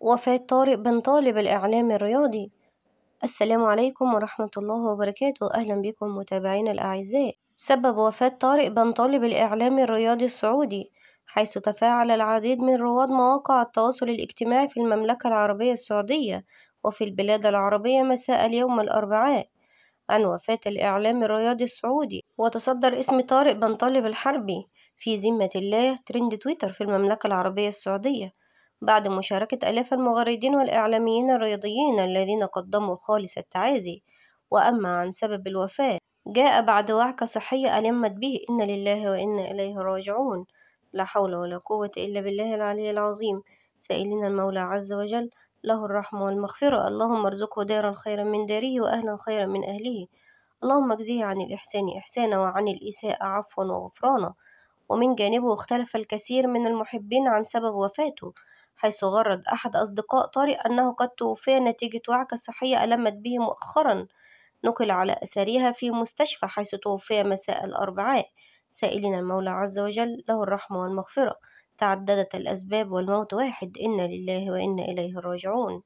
وفاة طارق بن طالب الإعلام الرياضي السلام عليكم ورحمة الله وبركاته أهلا بكم متابعينا الأعزاء سبب وفاة طارق بن طالب الإعلام الرياضي السعودي حيث تفاعل العديد من رواد مواقع التواصل الاجتماعي في المملكة العربية السعودية وفي البلاد العربية مساء اليوم الأربعاء عن وفاة الإعلام الرياضي السعودي وتصدر اسم طارق بن طالب الحربي في ذمة الله ترند تويتر في المملكة العربية السعودية بعد مشاركة آلاف المغردين والإعلاميين الرياضيين الذين قدموا خالص التعازي وأما عن سبب الوفاة جاء بعد وعكة صحية ألمت به إنا لله وإنا إليه راجعون لا حول ولا قوة إلا بالله العلي العظيم سائلين المولى عز وجل له الرحمة والمغفرة اللهم ارزقه دارا خيرا من داره وأهلا خيرا من أهله اللهم اجزيه عن الإحسان إحسانا وعن الإساءة عفوا وغفرانا ومن جانبه اختلف الكثير من المحبين عن سبب وفاته حيث غرد أحد أصدقاء طارق أنه قد توفي نتيجة وعكة صحية ألمت به مؤخرا نقل على أثرها في مستشفى حيث توفي مساء الأربعاء سائلين المولى عز وجل له الرحمة والمغفرة تعددت الأسباب والموت واحد إنا لله وإنا إليه راجعون